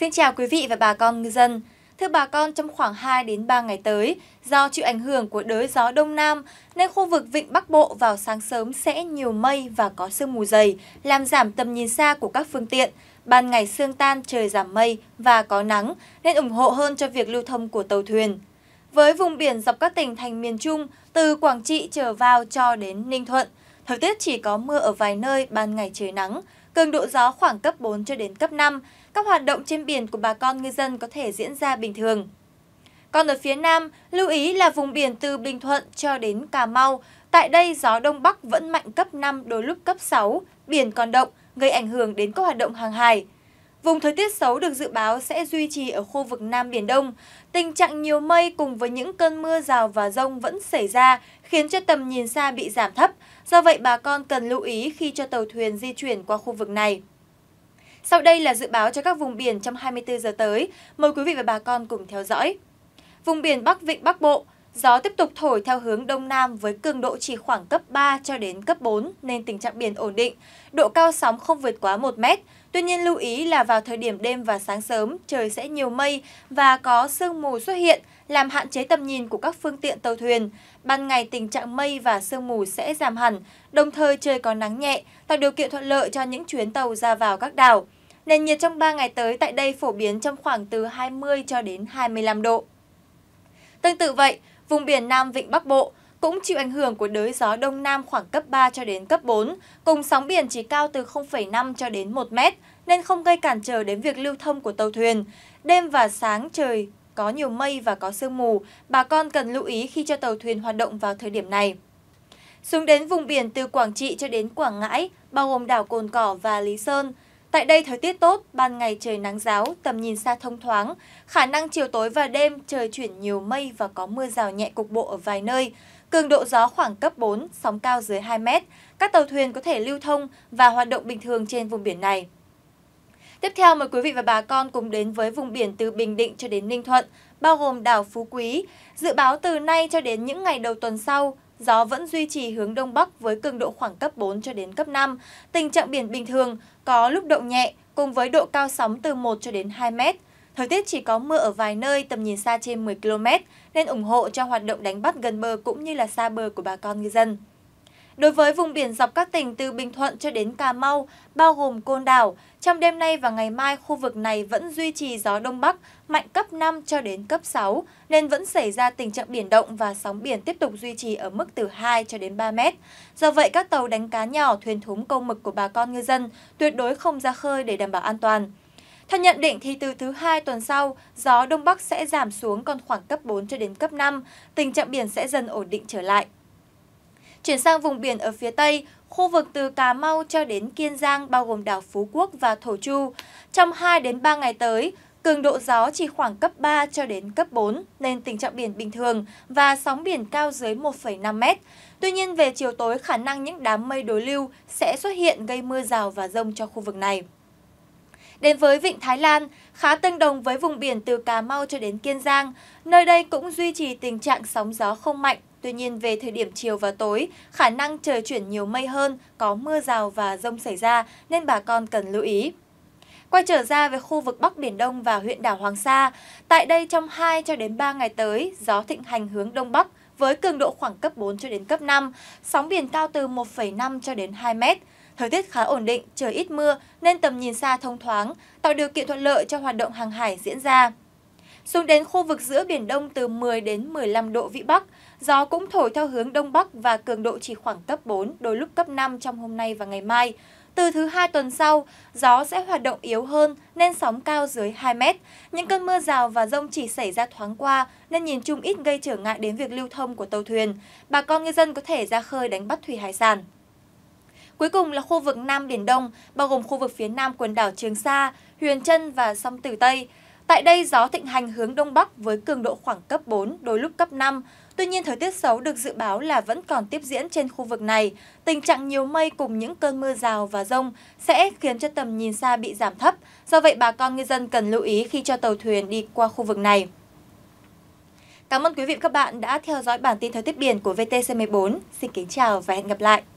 Xin chào quý vị và bà con ngư dân. Thưa bà con, trong khoảng 2 đến 3 ngày tới, do chịu ảnh hưởng của đới gió đông nam nên khu vực vịnh Bắc Bộ vào sáng sớm sẽ nhiều mây và có sương mù dày, làm giảm tầm nhìn xa của các phương tiện. Ban ngày sương tan, trời giảm mây và có nắng nên ủng hộ hơn cho việc lưu thông của tàu thuyền. Với vùng biển dọc các tỉnh thành miền Trung, từ Quảng Trị trở vào cho đến Ninh Thuận, thời tiết chỉ có mưa ở vài nơi, ban ngày trời nắng, cường độ gió khoảng cấp 4 cho đến cấp 5. Các hoạt động trên biển của bà con ngư dân có thể diễn ra bình thường. Còn ở phía Nam, lưu ý là vùng biển từ Bình Thuận cho đến Cà Mau. Tại đây, gió Đông Bắc vẫn mạnh cấp 5 đôi lúc cấp 6, biển còn động, gây ảnh hưởng đến các hoạt động hàng hải. Vùng thời tiết xấu được dự báo sẽ duy trì ở khu vực Nam Biển Đông. Tình trạng nhiều mây cùng với những cơn mưa rào và rông vẫn xảy ra, khiến cho tầm nhìn xa bị giảm thấp. Do vậy, bà con cần lưu ý khi cho tàu thuyền di chuyển qua khu vực này. Sau đây là dự báo cho các vùng biển trong 24 giờ tới. Mời quý vị và bà con cùng theo dõi. Vùng biển Bắc Vịnh Bắc Bộ, gió tiếp tục thổi theo hướng Đông Nam với cường độ chỉ khoảng cấp 3 cho đến cấp 4 nên tình trạng biển ổn định. Độ cao sóng không vượt quá 1 mét, Tuy nhiên lưu ý là vào thời điểm đêm và sáng sớm, trời sẽ nhiều mây và có sương mù xuất hiện, làm hạn chế tầm nhìn của các phương tiện tàu thuyền. Ban ngày tình trạng mây và sương mù sẽ giảm hẳn, đồng thời trời có nắng nhẹ, tạo điều kiện thuận lợi cho những chuyến tàu ra vào các đảo. Nền nhiệt trong 3 ngày tới tại đây phổ biến trong khoảng từ 20 cho đến 25 độ. Tương tự vậy, vùng biển Nam Vịnh Bắc Bộ, cũng chịu ảnh hưởng của đới gió đông nam khoảng cấp 3 cho đến cấp 4, cùng sóng biển chỉ cao từ 0,5 cho đến 1 mét, nên không gây cản trở đến việc lưu thông của tàu thuyền. Đêm và sáng trời có nhiều mây và có sương mù, bà con cần lưu ý khi cho tàu thuyền hoạt động vào thời điểm này. Xuống đến vùng biển từ Quảng Trị cho đến Quảng Ngãi, bao gồm đảo Cồn Cỏ và Lý Sơn, Tại đây thời tiết tốt, ban ngày trời nắng giáo, tầm nhìn xa thông thoáng, khả năng chiều tối và đêm trời chuyển nhiều mây và có mưa rào nhẹ cục bộ ở vài nơi. Cường độ gió khoảng cấp 4, sóng cao dưới 2 mét. Các tàu thuyền có thể lưu thông và hoạt động bình thường trên vùng biển này. Tiếp theo mời quý vị và bà con cùng đến với vùng biển từ Bình Định cho đến Ninh Thuận, bao gồm đảo Phú Quý. Dự báo từ nay cho đến những ngày đầu tuần sau, gió vẫn duy trì hướng Đông Bắc với cường độ khoảng cấp 4 cho đến cấp 5. Tình trạng biển bình thường, có lúc độ nhẹ, cùng với độ cao sóng từ 1 cho đến 2 mét. Thời tiết chỉ có mưa ở vài nơi tầm nhìn xa trên 10 km nên ủng hộ cho hoạt động đánh bắt gần bờ cũng như là xa bờ của bà con ngư dân. Đối với vùng biển dọc các tỉnh từ Bình Thuận cho đến Cà Mau, bao gồm Côn Đảo, trong đêm nay và ngày mai khu vực này vẫn duy trì gió Đông Bắc mạnh cấp 5 cho đến cấp 6, nên vẫn xảy ra tình trạng biển động và sóng biển tiếp tục duy trì ở mức từ 2 cho đến 3 mét. Do vậy, các tàu đánh cá nhỏ, thuyền thúng câu mực của bà con ngư dân tuyệt đối không ra khơi để đảm bảo an toàn. Theo nhận định thì từ thứ hai tuần sau, gió Đông Bắc sẽ giảm xuống còn khoảng cấp 4 cho đến cấp 5, tình trạng biển sẽ dần ổn định trở lại. Chuyển sang vùng biển ở phía Tây, khu vực từ Cà Mau cho đến Kiên Giang bao gồm đảo Phú Quốc và Thổ Chu. Trong 2 đến 3 ngày tới, cường độ gió chỉ khoảng cấp 3 cho đến cấp 4 nên tình trạng biển bình thường và sóng biển cao dưới 1,5 mét. Tuy nhiên về chiều tối khả năng những đám mây đối lưu sẽ xuất hiện gây mưa rào và rông cho khu vực này. Đến với Vịnh Thái Lan, khá tương đồng với vùng biển từ Cà Mau cho đến Kiên Giang, nơi đây cũng duy trì tình trạng sóng gió không mạnh. Tuy nhiên về thời điểm chiều và tối, khả năng trời chuyển nhiều mây hơn, có mưa rào và rông xảy ra nên bà con cần lưu ý. Quay trở ra về khu vực Bắc Biển Đông và huyện đảo Hoàng Sa, tại đây trong 2 cho đến 3 ngày tới, gió thịnh hành hướng Đông Bắc với cường độ khoảng cấp 4 cho đến cấp 5, sóng biển cao từ 1,5 cho đến 2 mét. Thời tiết khá ổn định, trời ít mưa nên tầm nhìn xa thông thoáng, tạo điều kiện thuận lợi cho hoạt động hàng hải diễn ra. Xuống đến khu vực giữa Biển Đông từ 10 đến 15 độ Vĩ Bắc, gió cũng thổi theo hướng Đông Bắc và cường độ chỉ khoảng cấp 4, đôi lúc cấp 5 trong hôm nay và ngày mai. Từ thứ hai tuần sau, gió sẽ hoạt động yếu hơn nên sóng cao dưới 2 mét. Những cơn mưa rào và rông chỉ xảy ra thoáng qua nên nhìn chung ít gây trở ngại đến việc lưu thông của tàu thuyền. Bà con ngư dân có thể ra khơi đánh bắt thủy hải sản. Cuối cùng là khu vực Nam Biển Đông, bao gồm khu vực phía nam quần đảo Trường Sa, Huyền Trân và sông Tử Tây. Tại đây, gió thịnh hành hướng Đông Bắc với cường độ khoảng cấp 4, đôi lúc cấp 5. Tuy nhiên, thời tiết xấu được dự báo là vẫn còn tiếp diễn trên khu vực này. Tình trạng nhiều mây cùng những cơn mưa rào và rông sẽ khiến cho tầm nhìn xa bị giảm thấp. Do vậy, bà con ngư dân cần lưu ý khi cho tàu thuyền đi qua khu vực này. Cảm ơn quý vị và các bạn đã theo dõi bản tin thời tiết biển của VTC14. Xin kính chào và hẹn gặp lại!